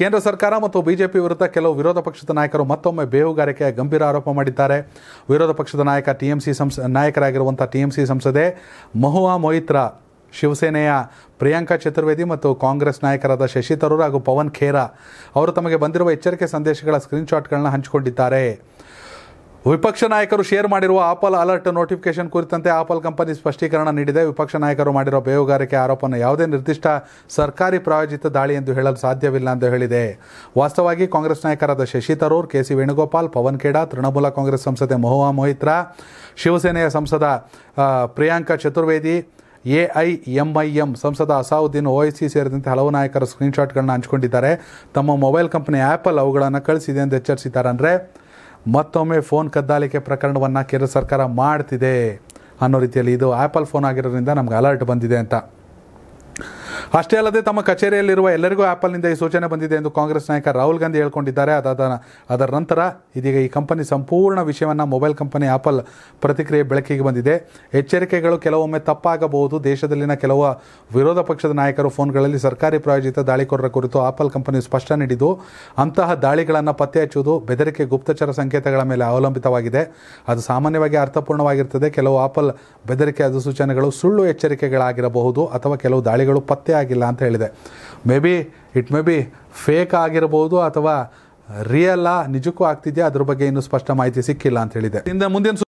ಕೇಂದ್ರ ಸರ್ಕಾರ ಮತ್ತು ಬಿಜೆಪಿ ವಿರುದ್ಧ ಕೆಲವು ವಿರೋಧ ಪಕ್ಷದ ನಾಯಕರು ಮತ್ತೊಮ್ಮೆ ಬೇಹುಗಾರಿಕೆಯ ಗಂಭೀರ ಆರೋಪ ಮಾಡಿದ್ದಾರೆ ವಿರೋಧ ಪಕ್ಷದ ನಾಯಕ ಟಿಎಂಸಿ ಸಂಸ ನಾಯಕರಾಗಿರುವಂಥ ಟಿಎಂಸಿ ಸಂಸದೆ ಮಹುವಾ ಮೊಯಿತ್ರಾ ಶಿವಸೇನೆಯ ಪ್ರಿಯಾಂಕಾ ಚತುರ್ವೇದಿ ಮತ್ತು ಕಾಂಗ್ರೆಸ್ ನಾಯಕರಾದ ಶಶಿ ತರೂರ್ ಹಾಗೂ ಪವನ್ ಖೇರಾ ಅವರು ತಮಗೆ ಬಂದಿರುವ ಎಚ್ಚರಿಕೆ ಸಂದೇಶಗಳ ಸ್ಕ್ರೀನ್ಶಾಟ್ಗಳನ್ನು ಹಂಚಿಕೊಂಡಿದ್ದಾರೆ ವಿಪಕ್ಷ ನಾಯಕರು ಶೇರ್ ಮಾಡಿರುವ ಆಪಲ್ ಅಲರ್ಟ್ ನೋಟಿಫಿಕೇಶನ್ ಕುರಿತಂತೆ ಆಪಲ್ ಕಂಪನಿ ಸ್ಪಷ್ಟೀಕರಣ ನೀಡಿದೆ ವಿಪಕ್ಷ ನಾಯಕರು ಮಾಡಿರುವ ಬೇಹುಗಾರಿಕೆ ಆರೋಪವನ್ನು ಯಾವುದೇ ನಿರ್ದಿಷ್ಟ ಸರ್ಕಾರಿ ಪ್ರಾಯೋಜಿತ ದಾಳಿ ಎಂದು ಹೇಳಲು ಸಾಧ್ಯವಿಲ್ಲ ಎಂದು ಹೇಳಿದೆ ವಾಸ್ತವವಾಗಿ ಕಾಂಗ್ರೆಸ್ ನಾಯಕರಾದ ಶಶಿ ತರೂರ್ ಕೆಸಿ ವೇಣುಗೋಪಾಲ್ ಪವನ್ ಖೇಡಾ ತೃಣಮೂಲ ಕಾಂಗ್ರೆಸ್ ಸಂಸದೆ ಮೊಹುವಾ ಮೊಹಿತ್ರಾ ಶಿವಸೇನೆಯ ಸಂಸದ ಪ್ರಿಯಾಂಕಾ ಚತುರ್ವೇದಿ ಎಐಎಂಐಎಂ ಸಂಸದ ಅಸಾವುದ್ದೀನ್ ಓಎಸಿ ಸೇರಿದಂತೆ ಹಲವು ನಾಯಕರ ಸ್ಕ್ರೀನ್ಶಾಟ್ಗಳನ್ನು ಹಂಚಿಕೊಂಡಿದ್ದಾರೆ ತಮ್ಮ ಮೊಬೈಲ್ ಕಂಪನಿ ಆ್ಯಪಲ್ ಅವುಗಳನ್ನು ಕಳಿಸಿದೆ ಎಂದು ಎಚ್ಚರಿಸಿದ್ದಾರೆ ಅಂದರೆ ಮತ್ತೊಮ್ಮೆ ಫೋನ್ ಕದ್ದಾಲಿಕೆ ಪ್ರಕರಣವನ್ನು ಕೇಂದ್ರ ಸರ್ಕಾರ ಮಾಡ್ತಿದೆ ಅನ್ನೋ ರೀತಿಯಲ್ಲಿ ಇದು ಆ್ಯಪಲ್ ಫೋನ್ ಆಗಿರೋದ್ರಿಂದ ನಮ್ಗೆ ಅಲರ್ಟ್ ಬಂದಿದೆ ಅಂತ ಅಷ್ಟೇ ಅಲ್ಲದೆ ತಮ್ಮ ಕಚೇರಿಯಲ್ಲಿರುವ ಎಲ್ಲರಿಗೂ ಆ್ಯಪಲ್ನಿಂದ ಈ ಸೂಚನೆ ಬಂದಿದೆ ಎಂದು ಕಾಂಗ್ರೆಸ್ ನಾಯಕ ರಾಹುಲ್ ಗಾಂಧಿ ಹೇಳ್ಕೊಂಡಿದ್ದಾರೆ ಅದಾದ ಅದರ ನಂತರ ಇದೀಗ ಈ ಕಂಪನಿ ಸಂಪೂರ್ಣ ವಿಷಯವನ್ನು ಮೊಬೈಲ್ ಕಂಪನಿ ಆಪಲ್ ಪ್ರತಿಕ್ರಿಯೆ ಬೆಳಕಿಗೆ ಬಂದಿದೆ ಎಚ್ಚರಿಕೆಗಳು ಕೆಲವೊಮ್ಮೆ ತಪ್ಪಾಗಬಹುದು ದೇಶದಲ್ಲಿನ ಕೆಲವು ವಿರೋಧ ಪಕ್ಷದ ನಾಯಕರು ಫೋನ್ಗಳಲ್ಲಿ ಸರ್ಕಾರಿ ಪ್ರಾಯೋಜಿತ ದಾಳಿಕೋರರ ಕುರಿತು ಆಪಲ್ ಕಂಪನಿ ಸ್ಪಷ್ಟ ನೀಡಿದ್ದು ಅಂತಹ ದಾಳಿಗಳನ್ನು ಪತ್ತೆ ಹಚ್ಚುವುದು ಬೆದರಿಕೆ ಗುಪ್ತಚರ ಸಂಕೇತಗಳ ಮೇಲೆ ಅವಲಂಬಿತವಾಗಿದೆ ಅದು ಸಾಮಾನ್ಯವಾಗಿ ಅರ್ಥಪೂರ್ಣವಾಗಿರ್ತದೆ ಕೆಲವು ಆಪಲ್ ಬೆದರಿಕೆ ಅಧಿಸೂಚನೆಗಳು ಸುಳ್ಳು ಎಚ್ಚರಿಕೆಗಳಾಗಿರಬಹುದು ಅಥವಾ ಕೆಲವು ದಾಳಿಗಳು ಪತ್ತೆ ಆಗಿಲ್ಲ ಅಂತ ಹೇಳಿದೆ may be it may be fake ಆಗಿರ್ಬೋದು ಅಥವಾ ರಿಯಲ್ಲ ನಿಜಕ್ಕೂ ಆಗ್ತಿದೆಯಾ ಅದ್ರ ಬಗ್ಗೆ ಇನ್ನೂ ಸ್ಪಷ್ಟ ಮಾಹಿತಿ ಸಿಕ್ಕಿಲ್ಲ ಅಂತ ಹೇಳಿದೆ ಇಂದ ಮುಂದಿನ